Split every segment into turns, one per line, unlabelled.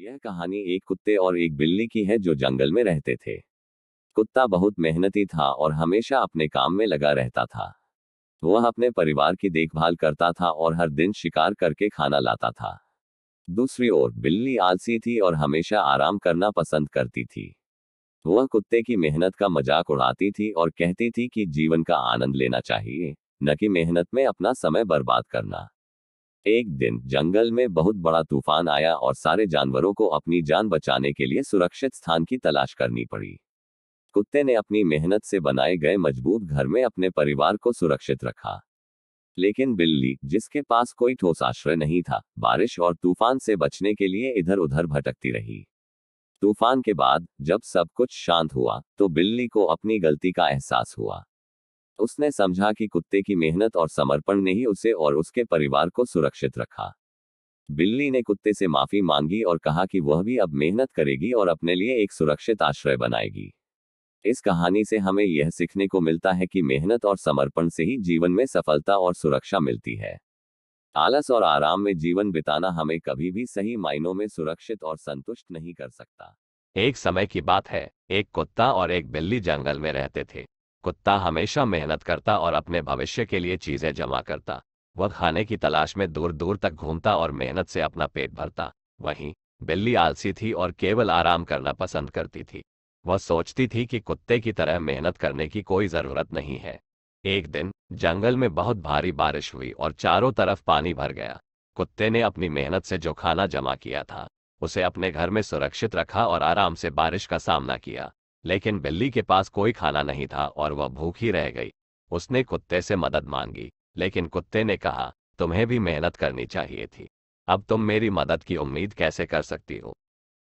यह कहानी एक कुत्ते और एक बिल्ली की है जो जंगल में रहते थे कुत्ता बहुत मेहनती था और हमेशा अपने काम में लगा रहता था वह अपने परिवार की देखभाल करता था और हर दिन शिकार करके खाना लाता था दूसरी ओर बिल्ली आलसी थी और हमेशा आराम करना पसंद करती थी वह कुत्ते की मेहनत का मजाक उड़ाती थी और कहती थी कि जीवन का आनंद लेना चाहिए न कि मेहनत में अपना समय बर्बाद करना एक दिन जंगल में बहुत बड़ा तूफान आया और सारे जानवरों को अपनी जान बचाने के लिए सुरक्षित स्थान की तलाश करनी पड़ी कुत्ते ने अपनी मेहनत से बनाए गए मजबूत घर में अपने परिवार को सुरक्षित रखा लेकिन बिल्ली जिसके पास कोई ठोस आश्रय नहीं था बारिश और तूफान से बचने के लिए इधर उधर भटकती रही तूफान के बाद जब सब कुछ शांत हुआ तो बिल्ली को अपनी गलती का एहसास हुआ उसने समझा कि कुत्ते की मेहनत और समर्पण ने ही उसे और उसके परिवार को सुरक्षित रखा बिल्ली ने कुत्ते से माफी मांगी और कहा कि वह भी अब मेहनत करेगी और अपने लिए एक सुरक्षित आश्रय बनाएगी इस कहानी से हमें यह सीखने को मिलता है कि मेहनत और समर्पण से ही जीवन में सफलता और सुरक्षा मिलती है आलस और आराम में जीवन बिताना हमें कभी भी सही मायनों में सुरक्षित और संतुष्ट नहीं कर सकता एक समय की बात है एक कुत्ता और एक बिल्ली जंगल में रहते थे कुत्ता हमेशा मेहनत करता और अपने भविष्य के लिए चीजें जमा करता वह खाने की तलाश में दूर दूर तक घूमता और मेहनत से अपना पेट भरता वहीं बिल्ली आलसी थी और केवल आराम करना पसंद करती थी वह सोचती थी कि कुत्ते की तरह मेहनत करने की कोई जरूरत नहीं है एक दिन जंगल में बहुत भारी बारिश हुई और चारों तरफ पानी भर गया कुत्ते ने अपनी मेहनत से जो खाना जमा किया था उसे अपने घर में सुरक्षित रखा और आराम से बारिश का सामना किया लेकिन बिल्ली के पास कोई खाना नहीं था और वह भूखी रह गई उसने कुत्ते से मदद मांगी लेकिन कुत्ते ने कहा तुम्हें भी मेहनत करनी चाहिए थी अब तुम मेरी मदद की उम्मीद कैसे कर सकती हो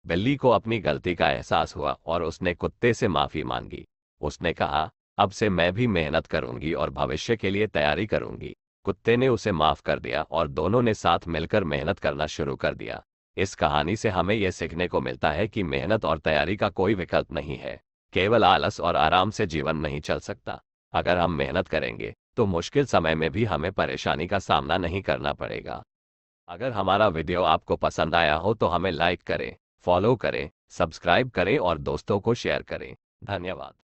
बिल्ली को अपनी गलती का एहसास हुआ और उसने कुत्ते से माफी मांगी उसने कहा अब से मैं भी मेहनत करूंगी और भविष्य के लिए तैयारी करूंगी कुत्ते ने उसे माफ कर दिया और दोनों ने साथ मिलकर मेहनत करना शुरू कर दिया इस कहानी से हमें यह सीखने को मिलता है कि मेहनत और तैयारी का कोई विकल्प नहीं है केवल आलस और आराम से जीवन नहीं चल सकता अगर हम मेहनत करेंगे तो मुश्किल समय में भी हमें परेशानी का सामना नहीं करना पड़ेगा अगर हमारा वीडियो आपको पसंद आया हो तो हमें लाइक करें फॉलो करें सब्सक्राइब करें और दोस्तों को शेयर करें धन्यवाद